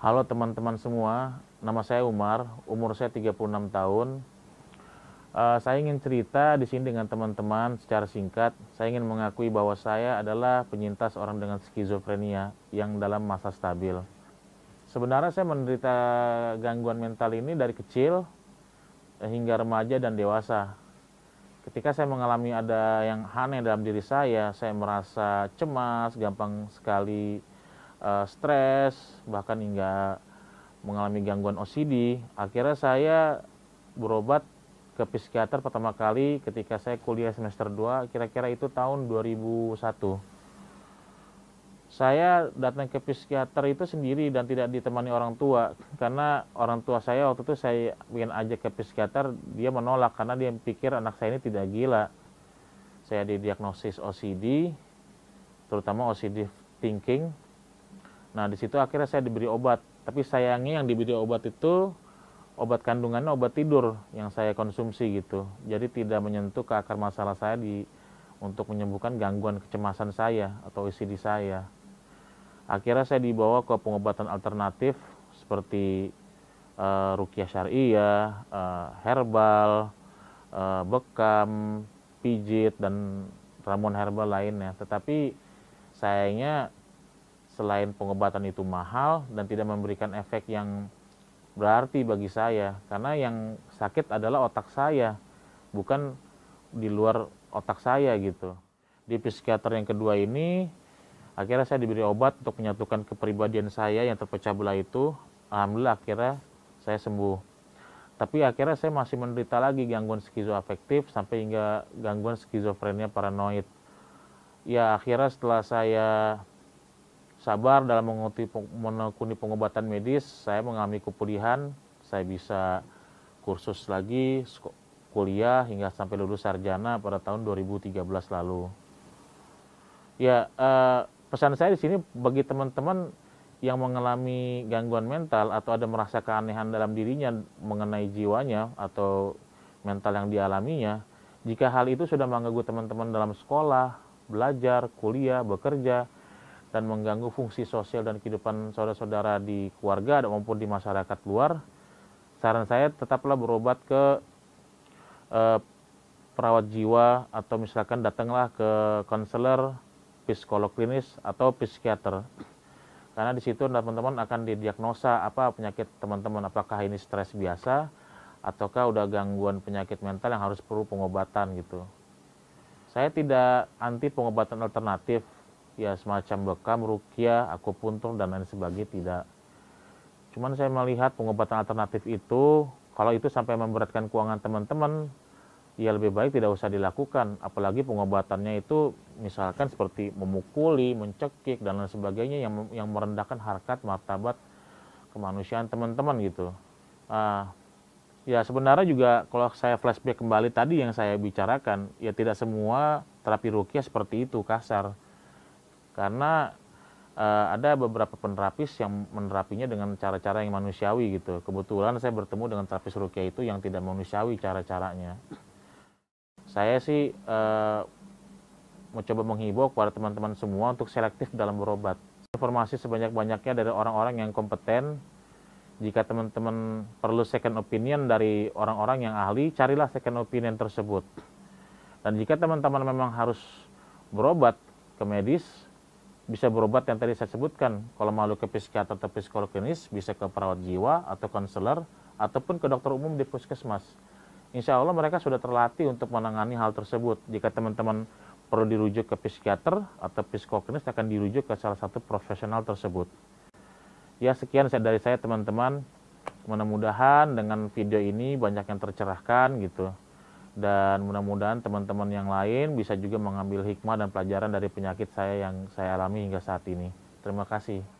Halo teman-teman semua, nama saya Umar, umur saya 36 tahun. Uh, saya ingin cerita di sini dengan teman-teman secara singkat. Saya ingin mengakui bahwa saya adalah penyintas orang dengan skizofrenia yang dalam masa stabil. Sebenarnya saya menderita gangguan mental ini dari kecil eh, hingga remaja dan dewasa. Ketika saya mengalami ada yang aneh dalam diri saya, saya merasa cemas, gampang sekali uh, stres, bahkan hingga mengalami gangguan OCD. Akhirnya saya berobat ke psikiater pertama kali ketika saya kuliah semester 2, kira-kira itu tahun 2001. Saya datang ke psikiater itu sendiri dan tidak ditemani orang tua karena orang tua saya waktu itu saya ingin ajak ke psikiater, dia menolak karena dia pikir anak saya ini tidak gila. Saya didiagnosis OCD, terutama OCD thinking Nah, di situ akhirnya saya diberi obat. Tapi sayangnya yang diberi obat itu obat kandungannya obat tidur yang saya konsumsi gitu. Jadi tidak menyentuh ke akar masalah saya di untuk menyembuhkan gangguan kecemasan saya atau OCD saya. Akhirnya saya dibawa ke pengobatan alternatif seperti uh, eh, rukyah syariah, uh, herbal, uh, bekam, pijit dan ramuan herbal lainnya. Tetapi sayangnya selain pengobatan itu mahal dan tidak memberikan efek yang berarti bagi saya karena yang sakit adalah otak saya bukan di luar otak saya gitu di psikiater yang kedua ini akhirnya saya diberi obat untuk menyatukan kepribadian saya yang terpecah belah itu alhamdulillah akhirnya saya sembuh tapi akhirnya saya masih menderita lagi gangguan skizoafektif sampai hingga gangguan skizofrenia paranoid ya akhirnya setelah saya sabar dalam menekuni pengobatan medis, saya mengalami kepulihan, saya bisa kursus lagi, kuliah hingga sampai lulus sarjana pada tahun 2013 lalu. Ya, eh, pesan saya di sini bagi teman-teman yang mengalami gangguan mental atau ada merasa keanehan dalam dirinya mengenai jiwanya atau mental yang dialaminya, jika hal itu sudah mengganggu teman-teman dalam sekolah, belajar, kuliah, bekerja, dan mengganggu fungsi sosial dan kehidupan saudara-saudara di keluarga maupun di masyarakat luar, saran saya tetaplah berobat ke eh, perawat jiwa atau misalkan datanglah ke konselor, psikolog klinis atau psikiater. Karena di situ teman-teman akan didiagnosa apa penyakit teman-teman, apakah ini stres biasa ataukah udah gangguan penyakit mental yang harus perlu pengobatan gitu. Saya tidak anti pengobatan alternatif, ya semacam bekam, rukia, akupuntur dan lain sebagainya tidak. Cuman saya melihat pengobatan alternatif itu kalau itu sampai memberatkan keuangan teman-teman ya lebih baik tidak usah dilakukan apalagi pengobatannya itu misalkan seperti memukuli, mencekik dan lain sebagainya yang yang merendahkan harkat martabat kemanusiaan teman-teman gitu. Uh, ya sebenarnya juga kalau saya flashback kembali tadi yang saya bicarakan ya tidak semua terapi rukia seperti itu kasar karena uh, ada beberapa penerapis yang menerapinya dengan cara-cara yang manusiawi gitu. Kebetulan saya bertemu dengan terapis rukia itu yang tidak manusiawi cara-caranya. Saya sih eh, mau coba menghibur kepada teman-teman semua untuk selektif dalam berobat. Informasi sebanyak-banyaknya dari orang-orang yang kompeten. Jika teman-teman perlu second opinion dari orang-orang yang ahli, carilah second opinion tersebut. Dan jika teman-teman memang harus berobat ke medis, bisa berobat yang tadi saya sebutkan. Kalau malu ke psikiater atau psikolog klinis, bisa ke perawat jiwa atau konselor, ataupun ke dokter umum di puskesmas. Insya Allah mereka sudah terlatih untuk menangani hal tersebut. Jika teman-teman perlu dirujuk ke psikiater atau psikolog klinis, akan dirujuk ke salah satu profesional tersebut. Ya, sekian dari saya teman-teman. Mudah-mudahan dengan video ini banyak yang tercerahkan gitu dan mudah-mudahan teman-teman yang lain bisa juga mengambil hikmah dan pelajaran dari penyakit saya yang saya alami hingga saat ini. Terima kasih.